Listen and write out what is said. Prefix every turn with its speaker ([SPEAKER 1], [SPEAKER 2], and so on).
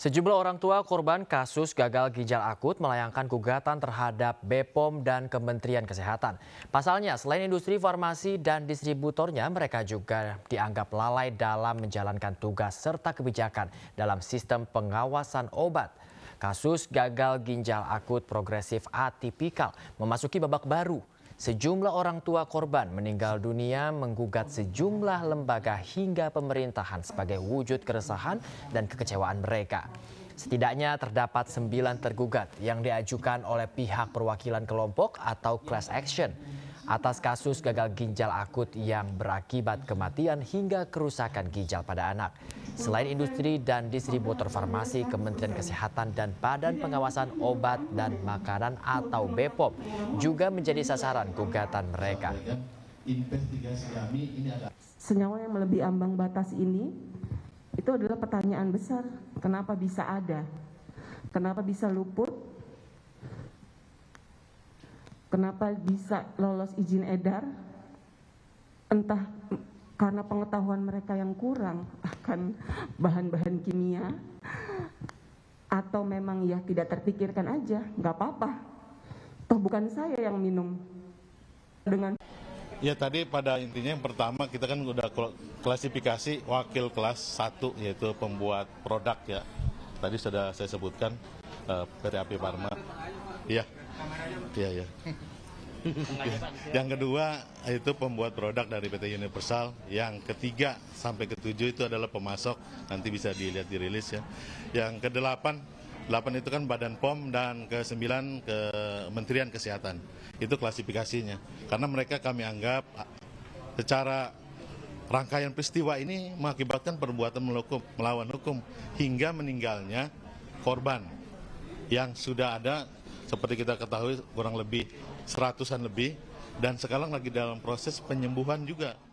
[SPEAKER 1] Sejumlah orang tua korban kasus gagal ginjal akut melayangkan gugatan terhadap BPOM dan Kementerian Kesehatan. Pasalnya, selain industri farmasi dan distributornya, mereka juga dianggap lalai dalam menjalankan tugas serta kebijakan dalam sistem pengawasan obat. Kasus gagal ginjal akut progresif atipikal memasuki babak baru. Sejumlah orang tua korban meninggal dunia menggugat sejumlah lembaga hingga pemerintahan sebagai wujud keresahan dan kekecewaan mereka. Setidaknya terdapat sembilan tergugat yang diajukan oleh pihak perwakilan kelompok atau class action atas kasus gagal ginjal akut yang berakibat kematian hingga kerusakan ginjal pada anak. Selain industri dan distributor farmasi, Kementerian Kesehatan dan Badan Pengawasan Obat dan Makanan atau BPOM juga menjadi sasaran gugatan mereka.
[SPEAKER 2] senyawa yang melebihi ambang batas ini itu adalah pertanyaan besar. Kenapa bisa ada? Kenapa bisa luput? Kenapa bisa lolos izin edar? Entah karena pengetahuan mereka yang kurang akan bahan-bahan kimia atau memang ya tidak terpikirkan aja, nggak apa-apa. Toh bukan saya yang minum. Dengan
[SPEAKER 3] Ya tadi pada intinya yang pertama kita kan udah klasifikasi wakil kelas 1 yaitu pembuat produk ya. Tadi sudah saya sebutkan uh, eh, PT Api Parma. Iya. Iya, ya. yang kedua itu pembuat produk dari PT Universal. Yang ketiga sampai ketujuh itu adalah pemasok. Nanti bisa dilihat dirilis ya. Yang kedelapan delapan itu kan Badan POM dan ke sembilan ke Kementerian Kesehatan. Itu klasifikasinya. Karena mereka kami anggap secara rangkaian peristiwa ini mengakibatkan perbuatan melukum, melawan hukum hingga meninggalnya korban yang sudah ada seperti kita ketahui kurang lebih seratusan lebih dan sekarang lagi dalam proses penyembuhan juga